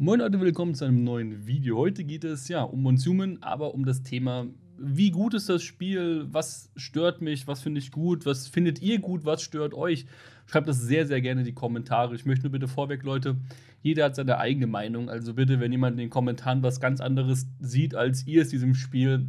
Moin Leute, willkommen zu einem neuen Video. Heute geht es ja um Monsumen, aber um das Thema, wie gut ist das Spiel, was stört mich, was finde ich gut, was findet ihr gut, was stört euch. Schreibt das sehr, sehr gerne in die Kommentare. Ich möchte nur bitte vorweg, Leute, jeder hat seine eigene Meinung. Also bitte, wenn jemand in den Kommentaren was ganz anderes sieht, als ihr es diesem Spiel,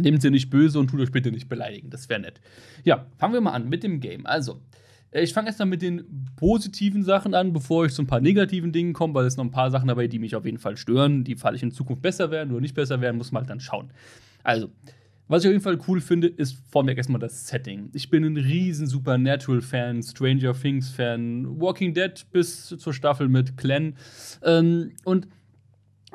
nehmt sie nicht böse und tut euch bitte nicht beleidigen. Das wäre nett. Ja, fangen wir mal an mit dem Game. Also, äh, ich fange erstmal mit den positiven Sachen an, bevor ich zu ein paar negativen Dingen komme, weil es noch ein paar Sachen dabei, die mich auf jeden Fall stören, die falls ich in Zukunft besser werden oder nicht besser werden, muss man halt dann schauen. Also, was ich auf jeden Fall cool finde, ist vorweg erstmal das Setting. Ich bin ein riesen Supernatural-Fan, Stranger Things-Fan, Walking Dead bis zur Staffel mit Clan. Ähm, und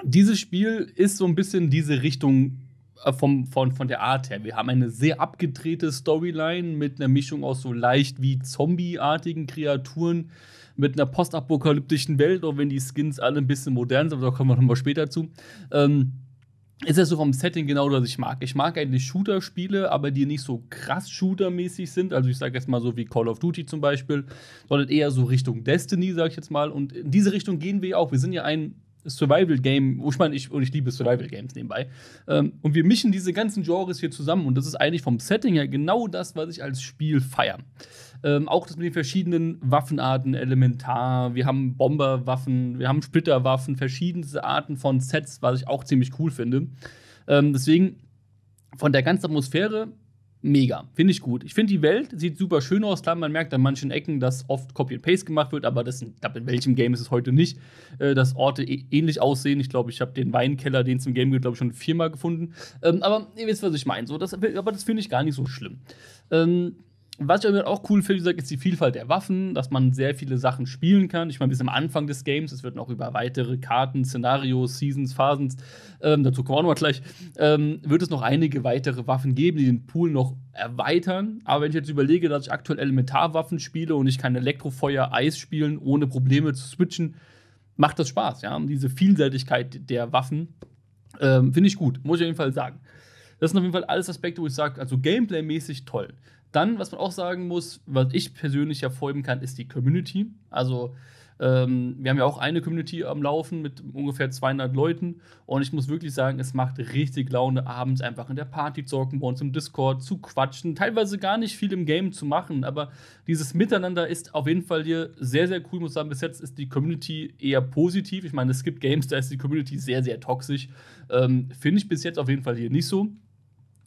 dieses Spiel ist so ein bisschen diese Richtung äh, vom, von, von der Art her. Wir haben eine sehr abgedrehte Storyline mit einer Mischung aus so leicht wie Zombie-artigen Kreaturen mit einer postapokalyptischen Welt, auch wenn die Skins alle ein bisschen modern sind, aber da kommen wir nochmal später zu. Ähm, ist das so vom Setting genau, was ich mag. Ich mag eigentlich Shooter-Spiele, aber die nicht so krass Shooter-mäßig sind. Also ich sage jetzt mal so wie Call of Duty zum Beispiel, sondern eher so Richtung Destiny, sage ich jetzt mal. Und in diese Richtung gehen wir auch. Wir sind ja ein Survival-Game, wo ich meine, ich, und ich liebe Survival-Games nebenbei. Ähm, und wir mischen diese ganzen Genres hier zusammen und das ist eigentlich vom Setting her genau das, was ich als Spiel feiere. Ähm, auch das mit den verschiedenen Waffenarten, Elementar, wir haben Bomberwaffen, wir haben Splitterwaffen, verschiedenste Arten von Sets, was ich auch ziemlich cool finde. Ähm, deswegen, von der ganzen Atmosphäre mega. Finde ich gut. Ich finde, die Welt sieht super schön aus. Klar, man merkt an manchen Ecken, dass oft Copy and Paste gemacht wird, aber das, ich glaube, in welchem Game ist es heute nicht, äh, dass Orte e ähnlich aussehen. Ich glaube, ich habe den Weinkeller, den es im Game gibt, glaube ich, schon viermal gefunden. Ähm, aber ihr wisst, was ich meine. So, aber das finde ich gar nicht so schlimm. Ähm, was ich auch cool finde, ist die Vielfalt der Waffen, dass man sehr viele Sachen spielen kann. Ich meine, bis am Anfang des Games, es wird noch über weitere Karten, Szenarios, Seasons, Phasen, ähm, dazu kommen wir auch noch gleich, ähm, wird es noch einige weitere Waffen geben, die den Pool noch erweitern. Aber wenn ich jetzt überlege, dass ich aktuell Elementarwaffen spiele und ich kann Elektrofeuer, Eis spielen, ohne Probleme zu switchen, macht das Spaß, ja. diese Vielseitigkeit der Waffen ähm, finde ich gut, muss ich auf jeden Fall sagen. Das sind auf jeden Fall alles Aspekte, wo ich sage, also gameplay-mäßig toll. Dann, was man auch sagen muss, was ich persönlich hervorheben kann, ist die Community. Also, ähm, wir haben ja auch eine Community am Laufen mit ungefähr 200 Leuten und ich muss wirklich sagen, es macht richtig Laune, abends einfach in der Party zu hocken, bei uns im Discord zu quatschen, teilweise gar nicht viel im Game zu machen, aber dieses Miteinander ist auf jeden Fall hier sehr, sehr cool. Ich muss sagen, bis jetzt ist die Community eher positiv. Ich meine, es gibt Games, da ist die Community sehr, sehr toxisch. Ähm, Finde ich bis jetzt auf jeden Fall hier nicht so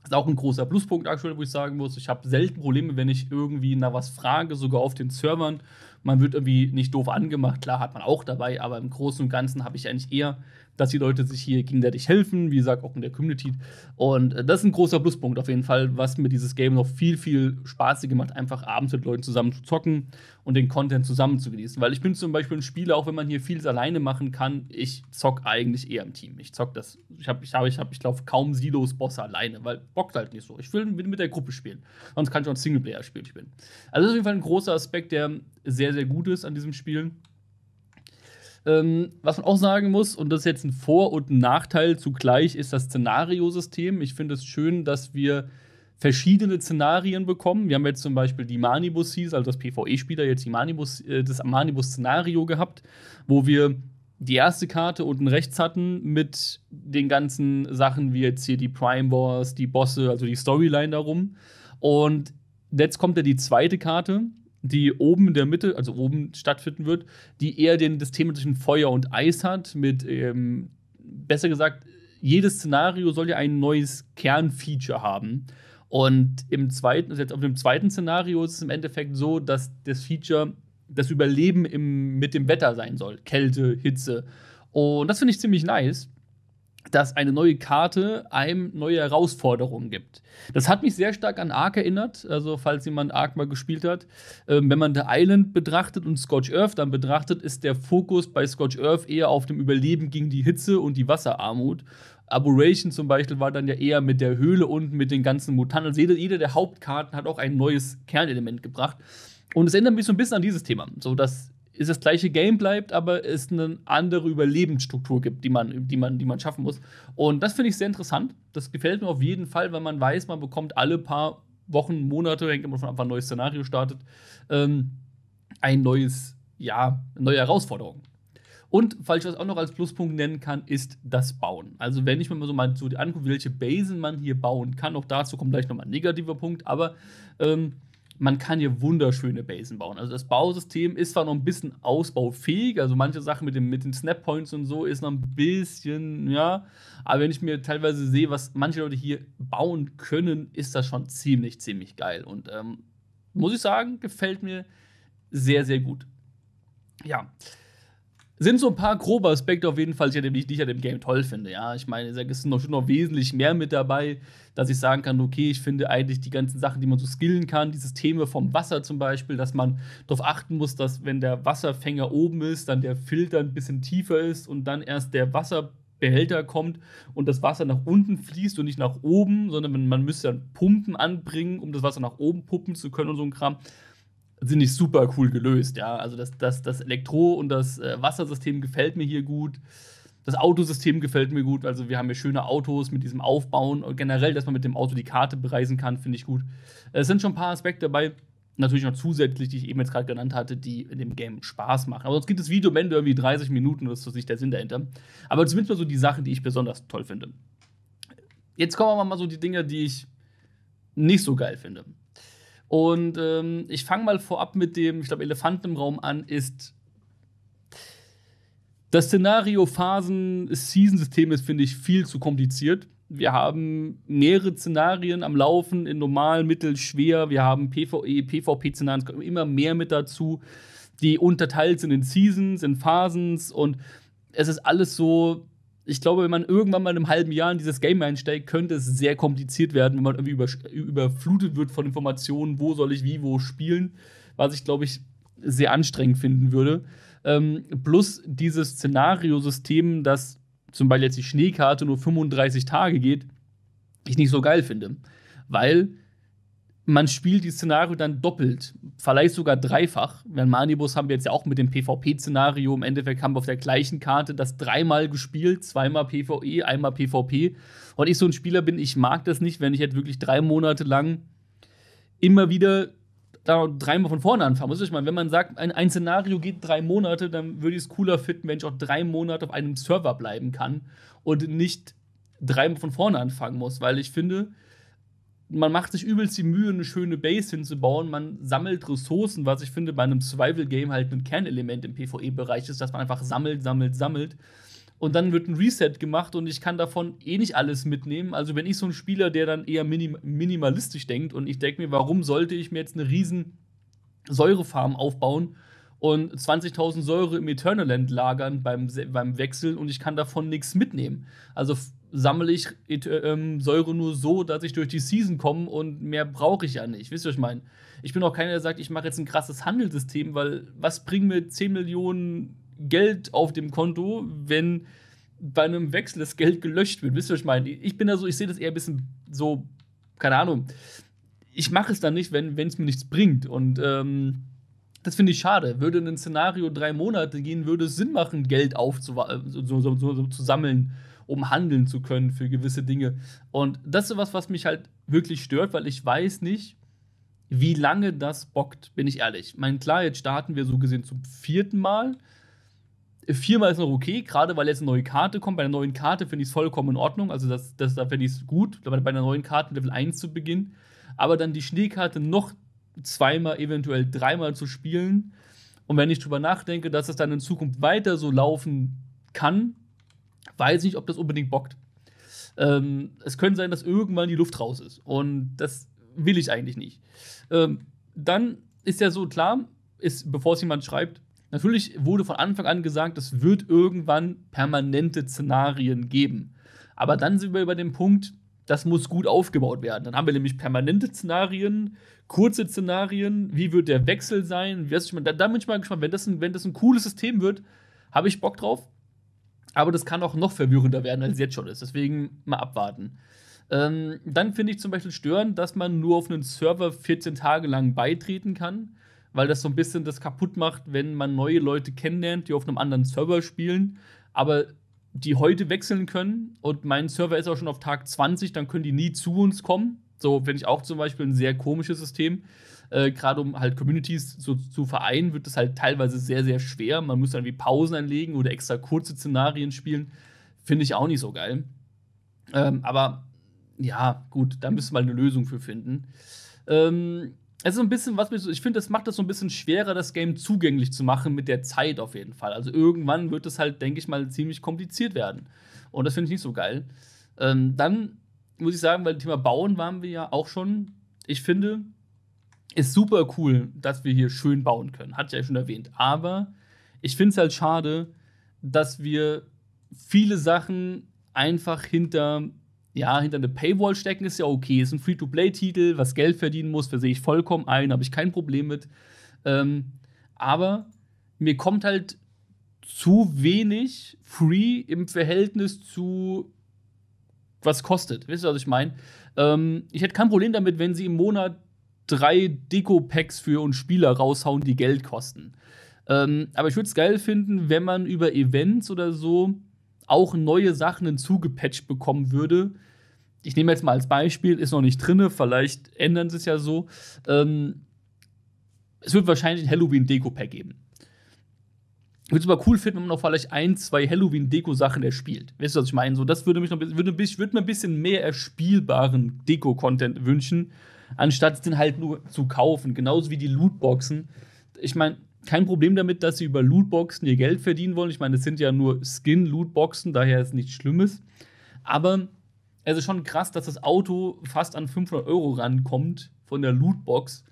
ist auch ein großer Pluspunkt aktuell, wo ich sagen muss, ich habe selten Probleme, wenn ich irgendwie nach was frage, sogar auf den Servern. Man wird irgendwie nicht doof angemacht, klar hat man auch dabei, aber im Großen und Ganzen habe ich eigentlich eher dass die Leute sich hier gegenseitig helfen, wie gesagt, auch in der Community. Und äh, das ist ein großer Pluspunkt auf jeden Fall, was mir dieses Game noch viel, viel spaßiger macht, einfach abends mit Leuten zusammen zu zocken und den Content zusammen zu genießen. Weil ich bin zum Beispiel ein Spieler, auch wenn man hier vieles alleine machen kann, ich zock eigentlich eher im Team. Ich zock das, ich habe, ich habe, ich, hab, ich glaube, kaum Silos-Bosse alleine, weil bockt halt nicht so. Ich will mit, mit der Gruppe spielen. Sonst kann ich auch ein Singleplayer spielen, Also das ist auf jeden Fall ein großer Aspekt, der sehr, sehr gut ist an diesem Spiel. Ähm, was man auch sagen muss, und das ist jetzt ein Vor- und ein Nachteil zugleich, ist das Szenariosystem. Ich finde es schön, dass wir verschiedene Szenarien bekommen. Wir haben jetzt zum Beispiel die Manibus hieß, also das PvE-Spieler jetzt die Manibus, äh, das Manibus-Szenario gehabt, wo wir die erste Karte unten rechts hatten mit den ganzen Sachen wie jetzt hier die Prime Wars, die Bosse, also die Storyline darum. Und jetzt kommt ja die zweite Karte, die oben in der Mitte, also oben stattfinden wird, die eher den, das Thema zwischen Feuer und Eis hat, mit ähm, besser gesagt, jedes Szenario soll ja ein neues Kernfeature haben. Und im zweiten, also jetzt auf dem zweiten Szenario ist es im Endeffekt so, dass das Feature das Überleben im, mit dem Wetter sein soll. Kälte, Hitze. Und das finde ich ziemlich nice dass eine neue Karte einem neue Herausforderungen gibt. Das hat mich sehr stark an Ark erinnert, also falls jemand Ark mal gespielt hat. Ähm, wenn man The Island betrachtet und Scotch Earth dann betrachtet, ist der Fokus bei Scotch Earth eher auf dem Überleben gegen die Hitze und die Wasserarmut. Aberration zum Beispiel war dann ja eher mit der Höhle und mit den ganzen Mutanten. Also jede, jede der Hauptkarten hat auch ein neues Kernelement gebracht. Und es erinnert mich so ein bisschen an dieses Thema, so dass ist das gleiche Game bleibt, aber es eine andere Überlebensstruktur gibt, die man, die man, die man schaffen muss. Und das finde ich sehr interessant. Das gefällt mir auf jeden Fall, weil man weiß, man bekommt alle paar Wochen, Monate, hängt immer von ab, ein neues Szenario startet, ähm, ein neues, ja, eine neue Herausforderung. Und falls ich das auch noch als Pluspunkt nennen kann, ist das Bauen. Also wenn ich mir mal so mal so angucke, welche Basen man hier bauen kann, auch dazu kommt gleich nochmal ein negativer Punkt, aber ähm, man kann hier wunderschöne Basen bauen. Also das Bausystem ist zwar noch ein bisschen ausbaufähig, also manche Sachen mit, dem, mit den Snap-Points und so ist noch ein bisschen, ja, aber wenn ich mir teilweise sehe, was manche Leute hier bauen können, ist das schon ziemlich, ziemlich geil. Und ähm, muss ich sagen, gefällt mir sehr, sehr gut. Ja, sind so ein paar grobe Aspekte auf jeden Fall, die ich an dem Game toll finde. Ja, ich meine, es sind noch, schon noch wesentlich mehr mit dabei, dass ich sagen kann, okay, ich finde eigentlich die ganzen Sachen, die man so skillen kann, die Systeme vom Wasser zum Beispiel, dass man darauf achten muss, dass wenn der Wasserfänger oben ist, dann der Filter ein bisschen tiefer ist und dann erst der Wasser Behälter kommt und das Wasser nach unten fließt und nicht nach oben, sondern man müsste dann Pumpen anbringen, um das Wasser nach oben pumpen zu können und so ein Kram sind nicht super cool gelöst, ja. Also das, das, das Elektro- und das äh, Wassersystem gefällt mir hier gut. Das Autosystem gefällt mir gut. Also wir haben hier schöne Autos mit diesem Aufbauen. Und generell, dass man mit dem Auto die Karte bereisen kann, finde ich gut. Es sind schon ein paar Aspekte dabei, natürlich noch zusätzlich, die ich eben jetzt gerade genannt hatte, die in dem Game Spaß machen. Aber sonst gibt es Video, wenn irgendwie 30 Minuten, das ist so nicht der Sinn dahinter. Aber zumindest mal so die Sachen, die ich besonders toll finde. Jetzt kommen aber mal so die Dinge, die ich nicht so geil finde. Und ähm, ich fange mal vorab mit dem, ich glaube, Elefanten im Raum an, ist das Szenario Phasen-Season-System ist, finde ich, viel zu kompliziert. Wir haben mehrere Szenarien am Laufen in normal, mittel, schwer. Wir haben PvE, PvP-Szenarien, es kommen immer mehr mit dazu, die unterteilt sind in Seasons, in Phasen und es ist alles so ich glaube, wenn man irgendwann mal in einem halben Jahr in dieses Game einsteigt, könnte es sehr kompliziert werden, wenn man irgendwie über, überflutet wird von Informationen, wo soll ich wie wo spielen, was ich, glaube ich, sehr anstrengend finden würde. Ähm, plus dieses Szenariosystem, dass zum Beispiel jetzt die Schneekarte nur 35 Tage geht, ich nicht so geil finde. Weil man spielt die Szenario dann doppelt, vielleicht sogar dreifach. Weil Manibus haben wir jetzt ja auch mit dem PvP-Szenario im Endeffekt haben wir auf der gleichen Karte das dreimal gespielt, zweimal PvE, einmal PvP. Und ich so ein Spieler bin, ich mag das nicht, wenn ich jetzt wirklich drei Monate lang immer wieder da dreimal von vorne anfangen muss. Ich meine, wenn man sagt, ein, ein Szenario geht drei Monate, dann würde ich es cooler finden, wenn ich auch drei Monate auf einem Server bleiben kann und nicht dreimal von vorne anfangen muss, weil ich finde, man macht sich übelst die Mühe, eine schöne Base hinzubauen. Man sammelt Ressourcen, was ich finde bei einem Survival-Game halt ein Kernelement im PvE-Bereich ist, dass man einfach sammelt, sammelt, sammelt. Und dann wird ein Reset gemacht und ich kann davon eh nicht alles mitnehmen. Also wenn ich so ein Spieler, der dann eher minim minimalistisch denkt und ich denke mir, warum sollte ich mir jetzt eine riesen Säurefarm aufbauen, und 20.000 Säure im Eternaland lagern beim, beim Wechseln und ich kann davon nichts mitnehmen. Also sammle ich äh, ähm, Säure nur so, dass ich durch die Season komme und mehr brauche ich ja nicht. Wisst ihr, was ich meine? Ich bin auch keiner, der sagt, ich mache jetzt ein krasses Handelssystem, weil was bringen mir 10 Millionen Geld auf dem Konto, wenn bei einem Wechsel das Geld gelöscht wird? Wisst ihr, was ich meine? Ich bin da so, ich sehe das eher ein bisschen so, keine Ahnung. Ich mache es dann nicht, wenn es mir nichts bringt. Und ähm, das finde ich schade. Würde in ein Szenario drei Monate gehen, würde es Sinn machen, Geld aufzusammeln, äh, so, so, so, zu sammeln, um handeln zu können für gewisse Dinge. Und das ist was, was mich halt wirklich stört, weil ich weiß nicht, wie lange das bockt, bin ich ehrlich. Ich meine, klar, jetzt starten wir so gesehen zum vierten Mal. Viermal ist noch okay, gerade weil jetzt eine neue Karte kommt. Bei der neuen Karte finde ich es vollkommen in Ordnung. Also, das, das, da finde ich es gut, bei der neuen Karte Level 1 zu beginnen. Aber dann die Schneekarte noch zweimal, eventuell dreimal zu spielen. Und wenn ich drüber nachdenke, dass es dann in Zukunft weiter so laufen kann, weiß ich nicht, ob das unbedingt bockt. Ähm, es könnte sein, dass irgendwann die Luft raus ist. Und das will ich eigentlich nicht. Ähm, dann ist ja so klar, ist, bevor es jemand schreibt, natürlich wurde von Anfang an gesagt, es wird irgendwann permanente Szenarien geben. Aber dann sind wir über den Punkt, das muss gut aufgebaut werden. Dann haben wir nämlich permanente Szenarien, kurze Szenarien, wie wird der Wechsel sein? da, da bin ich mal gespannt, wenn das ein, wenn das ein cooles System wird, habe ich Bock drauf. Aber das kann auch noch verwirrender werden, als es jetzt schon ist. Deswegen mal abwarten. Ähm, dann finde ich zum Beispiel störend, dass man nur auf einen Server 14 Tage lang beitreten kann, weil das so ein bisschen das kaputt macht, wenn man neue Leute kennenlernt, die auf einem anderen Server spielen, aber die heute wechseln können und mein Server ist auch schon auf Tag 20, dann können die nie zu uns kommen. So finde ich auch zum Beispiel ein sehr komisches System. Äh, Gerade um halt Communities so zu vereinen, wird das halt teilweise sehr, sehr schwer. Man muss dann wie Pausen einlegen oder extra kurze Szenarien spielen. Finde ich auch nicht so geil. Ähm, aber ja, gut, da müssen wir eine Lösung für finden. Ähm, es ist ein bisschen, was mich so, ich finde, das macht das so ein bisschen schwerer, das Game zugänglich zu machen mit der Zeit auf jeden Fall. Also irgendwann wird es halt, denke ich mal, ziemlich kompliziert werden. Und das finde ich nicht so geil. Ähm, dann muss ich sagen, weil Thema Bauen waren wir ja auch schon. Ich finde, ist super cool, dass wir hier schön bauen können. Hatte ich ja schon erwähnt. Aber ich finde es halt schade, dass wir viele Sachen einfach hinter ja, hinter eine Paywall stecken ist ja okay. Ist ein Free-to-Play-Titel, was Geld verdienen muss, versehe ich vollkommen ein, habe ich kein Problem mit. Ähm, aber mir kommt halt zu wenig Free im Verhältnis zu was kostet. Wisst ihr, was ich meine? Ähm, ich hätte kein Problem damit, wenn sie im Monat drei Deko-Packs für uns Spieler raushauen, die Geld kosten. Ähm, aber ich würde es geil finden, wenn man über Events oder so auch neue Sachen hinzugepatcht bekommen würde. Ich nehme jetzt mal als Beispiel, ist noch nicht drin, vielleicht ändern sie es ja so. Ähm, es wird wahrscheinlich ein Halloween-Deko-Pack geben. Ich Würde es aber cool finden, wenn man noch vielleicht ein, zwei Halloween-Deko-Sachen erspielt. Weißt du, was ich meine? So, das würde mich noch würde, würde mir ein bisschen mehr erspielbaren Deko-Content wünschen, anstatt den halt nur zu kaufen. Genauso wie die Lootboxen. Ich meine, kein Problem damit, dass sie über Lootboxen ihr Geld verdienen wollen. Ich meine, es sind ja nur Skin-Lootboxen, daher ist nichts Schlimmes. Aber es ist schon krass, dass das Auto fast an 500 Euro rankommt von der Lootbox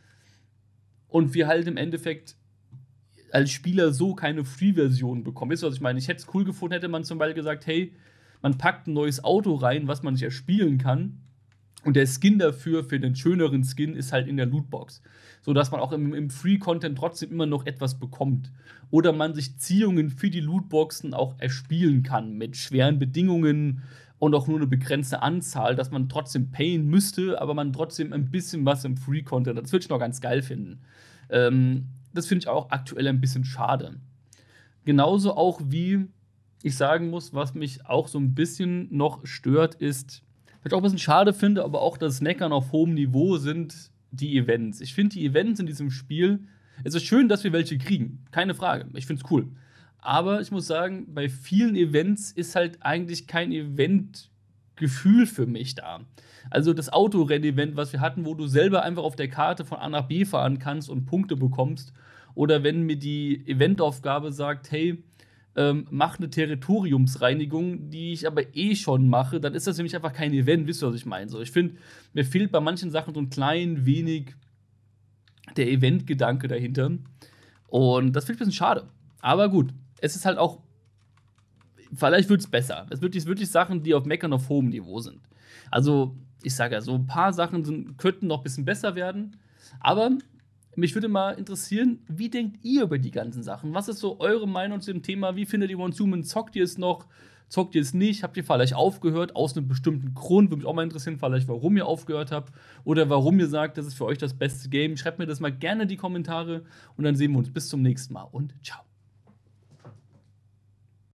und wir halt im Endeffekt als Spieler so keine Free-Version bekommen. Wisst ihr, was ich meine? Ich hätte es cool gefunden, hätte man zum Beispiel gesagt, hey, man packt ein neues Auto rein, was man sich erspielen kann und der Skin dafür, für den schöneren Skin, ist halt in der Lootbox. So dass man auch im, im Free-Content trotzdem immer noch etwas bekommt. Oder man sich Ziehungen für die Lootboxen auch erspielen kann mit schweren Bedingungen und auch nur eine begrenzte Anzahl, dass man trotzdem payen müsste, aber man trotzdem ein bisschen was im Free-Content. Das würde ich noch ganz geil finden. Ähm, das finde ich auch aktuell ein bisschen schade. Genauso auch wie ich sagen muss, was mich auch so ein bisschen noch stört, ist, was ich auch ein bisschen schade finde, aber auch das Meckern auf hohem Niveau sind die Events. Ich finde die Events in diesem Spiel, es ist schön, dass wir welche kriegen, keine Frage. Ich finde es cool. Aber ich muss sagen, bei vielen Events ist halt eigentlich kein Eventgefühl für mich da. Also das Autorennevent, was wir hatten, wo du selber einfach auf der Karte von A nach B fahren kannst und Punkte bekommst. Oder wenn mir die Eventaufgabe sagt, hey, ähm, mach eine Territoriumsreinigung, die ich aber eh schon mache, dann ist das nämlich einfach kein Event, wisst ihr, was ich meine? So, ich finde, mir fehlt bei manchen Sachen so ein klein wenig der Event-Gedanke dahinter. Und das finde ich ein bisschen schade. Aber gut, es ist halt auch. Vielleicht wird es besser. Es wird wirklich Sachen, die auf Meckern auf hohem Niveau sind. Also, ich sage ja so, ein paar Sachen sind, könnten noch ein bisschen besser werden. Aber mich würde mal interessieren, wie denkt ihr über die ganzen Sachen? Was ist so eure Meinung zu dem Thema? Wie findet ihr One Human? Zockt ihr es noch? Zockt ihr es nicht? Habt ihr vielleicht aufgehört aus einem bestimmten Grund? Würde mich auch mal interessieren, vielleicht warum ihr aufgehört habt oder warum ihr sagt, das ist für euch das beste Game. Schreibt mir das mal gerne in die Kommentare und dann sehen wir uns bis zum nächsten Mal und ciao.